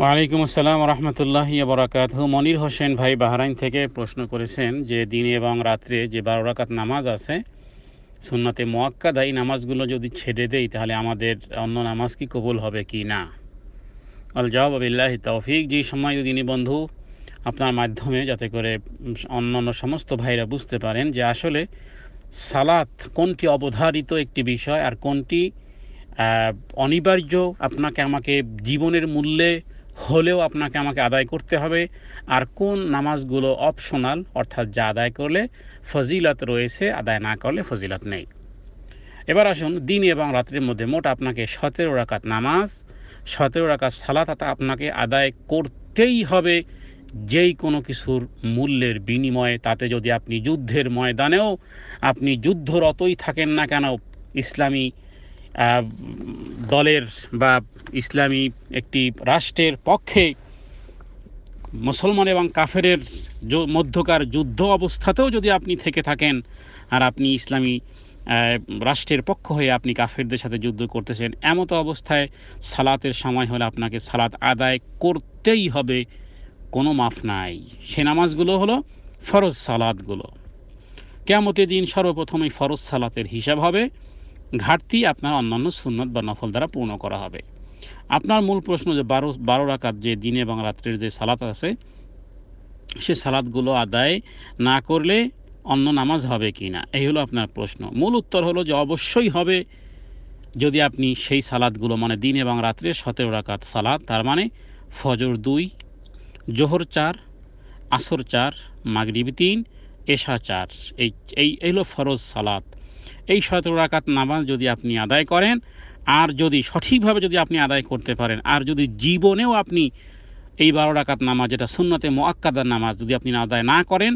ওয়ালাইকুম আসসালাম রহমতুল্লাহ বরাকাত মনির হোসেন ভাই বাহরাইন থেকে প্রশ্ন করেছেন যে দিনে এবং রাত্রে যে বারো রাকাত নামাজ আছে সুন্নাতে মোয়াক্কাদা এই নামাজগুলো যদি ছেড়ে দেয় তাহলে আমাদের অন্য নামাজ কি কবুল হবে কি না আল জবাব আবিল্লাহ তৌফিক যেই সময় দিনী বন্ধু আপনার মাধ্যমে যাতে করে অন্যান্য সমস্ত ভাইরা বুঝতে পারেন যে আসলে সালাত কোনটি অবধারিত একটি বিষয় আর কোনটি অনিবার্য আপনাকে আমাকে জীবনের মূল্যে হলেও আপনাকে আমাকে আদায় করতে হবে আর কোন নামাজগুলো অপশনাল অর্থাৎ যা আদায় করলে ফজিলত রয়েছে আদায় না করলে ফজিলত নেই এবার আসুন দিন এবং রাত্রির মধ্যে মোট আপনাকে সতেরো রাকাত নামাজ সতেরো রাকাত সালাত আপনাকে আদায় করতেই হবে যেই কোনো কিছুর মূল্যের বিনিময়ে তাতে যদি আপনি যুদ্ধের ময়দানেও আপনি যুদ্ধরতই থাকেন না কেন ইসলামী দলের বা ইসলামী একটি রাষ্ট্রের পক্ষে মুসলমান এবং কাফেরের মধ্যকার যুদ্ধ অবস্থাতেও যদি আপনি থেকে থাকেন আর আপনি ইসলামী রাষ্ট্রের পক্ষ হয়ে আপনি কাফেরদের সাথে যুদ্ধ করতেছেন এমত অবস্থায় সালাতের সময় হলে আপনাকে সালাত আদায় করতেই হবে কোনো মাফ নাই সে নামাজগুলো হলো ফরজ সালাদগুলো কেমতে দিন সর্বপ্রথমেই ফরজ সালাতের হিসাব হবে ঘাটতি আপনার অন্যান্য সুন্নত বা নফল দ্বারা পূর্ণ করা হবে আপনার মূল প্রশ্ন যে বারো বারো রাকাত যে দিনে এবং রাত্রের যে সালাত আছে সে সালাদগুলো আদায় না করলে অন্য নামাজ হবে কি না এই হলো আপনার প্রশ্ন মূল উত্তর হলো যে অবশ্যই হবে যদি আপনি সেই সালাদগুলো মানে দিন এবং রাত্রে সতেরো রাকাত সালাদ তার মানে ফজর দুই জোহর চার আসর চার মাগরিব তিন এশা চার এই এই হলো ফরজ সালাত এই সতেরো রাকাত নামাজ যদি আপনি আদায় করেন আর যদি সঠিকভাবে যদি আপনি আদায় করতে পারেন আর যদি জীবনেও আপনি এই বারো রাকাত নামাজ যেটা সুন্নাতে মোয়াক্কাদার নামাজ যদি আপনি আদায় না করেন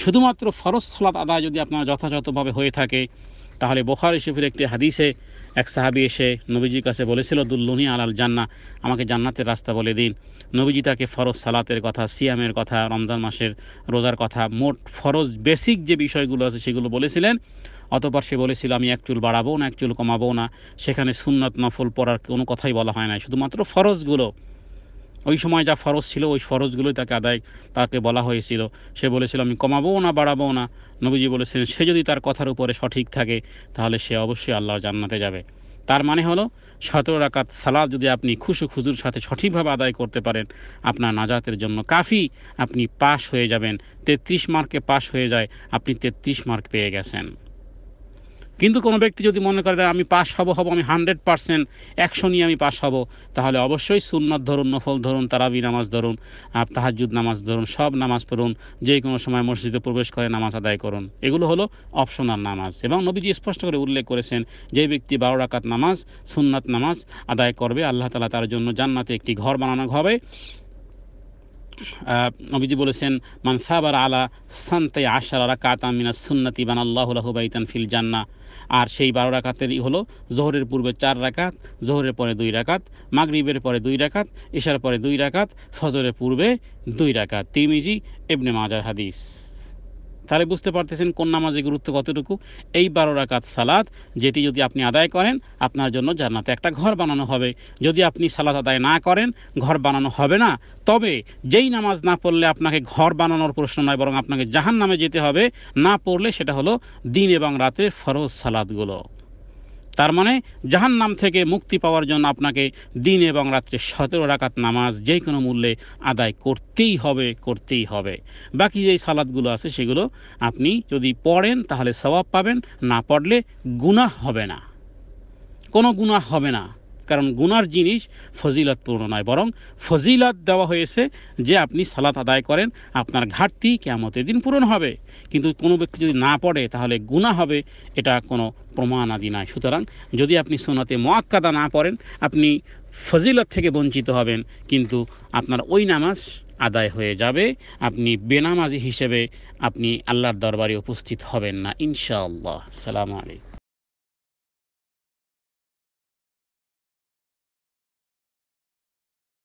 শুধুমাত্র ফরজ সালাত আদায় যদি আপনার যথাযথভাবে হয়ে থাকে তাহলে বোখারি শফির একটি হাদিসে এক সাহাবি এসে নবীজির কাছে বলেছিল দুল্লুনি আলাল জান্না আমাকে জান্নাতের রাস্তা বলে দিন নবীজি তাকে ফরজ সালাতের কথা সিয়ামের কথা রমজান মাসের রোজার কথা মোট ফরজ বেসিক যে বিষয়গুলো আছে সেগুলো বলেছিলেন অতপর সে বলেছিল আমি এক চুল বাড়াবো না এক চুল কমাবো না সেখানে সুন্নাত নফল পড়ার কোনো কথাই বলা হয় না শুধুমাত্র ফরজগুলো ওই সময় যা ফরজ ছিল ওই ফরজগুলোই তাকে আদায় তাকে বলা হয়েছিল সে বলেছিল আমি কমাবও না বাড়াবও না নবীজি বলেছিলেন সে যদি তার কথার উপরে সঠিক থাকে তাহলে সে অবশ্যই আল্লাহর জান্নাতে যাবে তার মানে হলো সতেরো রাকাত সালাদ যদি আপনি খুশু খুজুর সাথে সঠিকভাবে আদায় করতে পারেন আপনার নাজাতের জন্য কাফি আপনি পাশ হয়ে যাবেন তেত্রিশ মার্কে পাশ হয়ে যায় আপনি তেত্রিশ মার্ক পেয়ে গেছেন কিন্তু কোনো ব্যক্তি যদি মনে করে আমি পাস হব হব আমি হান্ড্রেড পারসেন্ট একশো নিয়ে আমি পাস হব তাহলে অবশ্যই সুন্নাত ধরুন নফল ধরুন তারাবি নামাজ ধরুন আর তাহাজুদ নামাজ ধরুন সব নামাজ পড়ুন যে কোনো সময় মসজিদে প্রবেশ করে নামাজ আদায় করুন এগুলো হলো অপশনাল নামাজ এবং নবীজি স্পষ্ট করে উল্লেখ করেছেন যে ব্যক্তি বারো রাকাত নামাজ সুন্নাত নামাজ আদায় করবে আল্লাহ তালা তার জন্য জান্নাতে একটি ঘর বানানো হবে নবীজি বলেছেন মানসাবার আলা সান্তাই আশার কাতা মিনা সুন্নতি বান আল্লাহ বাইতান ফিল জান্না আর সেই বারো রাকাতেরই হলো জোহরের পূর্বে চার রাকাত জোহরের পরে দুই রাকাত মাগরিবের পরে দুই রাকাত ইশার পরে দুই রাকাত ফজরের পূর্বে দুই রাকাত তিমিজি এবনে মাজার হাদিস তাহলে বুঝতে পারতেছেন কোন নামাজে গুরুত্ব কতটুকু এই বারো রাকাত সালাদ যেটি যদি আপনি আদায় করেন আপনার জন্য জান্নাতে একটা ঘর বানানো হবে যদি আপনি সালাদ আদায় না করেন ঘর বানানো হবে না তবে যেই নামাজ না পড়লে আপনাকে ঘর বানানোর প্রশ্ন নয় বরং আপনাকে জাহান নামে যেতে হবে না পড়লে সেটা হলো দিন এবং রাতের ফরজ সালাদগুলো তার মানে জাহান নাম থেকে মুক্তি পাওয়ার জন্য আপনাকে দিন এবং রাত্রে সতেরো রাকাত নামাজ যে কোনো মূল্যে আদায় করতেই হবে করতেই হবে বাকি যেই সালাদগুলো আছে সেগুলো আপনি যদি পড়েন তাহলে সবাব পাবেন না পড়লে গুনাহ হবে না কোনো গুণাহ হবে না কারণ গুনার জিনিস ফজিলতপূর্ণ নয় বরং ফজিলত দেওয়া হয়েছে যে আপনি সালাত আদায় করেন আপনার ঘাটতি কেমতের দিন পূরণ হবে কিন্তু কোনো ব্যক্তি যদি না পড়ে তাহলে গুণা হবে এটা কোনো প্রমাণ আদি নয় সুতরাং যদি আপনি সোনাতে মোয়াক্কাদা না পড়েন আপনি ফজিলত থেকে বঞ্চিত হবেন কিন্তু আপনার ওই নামাজ আদায় হয়ে যাবে আপনি বেনামাজি হিসেবে আপনি আল্লাহর দরবারে উপস্থিত হবেন না ইনশাআল্লাহ সালাম আলাইকুম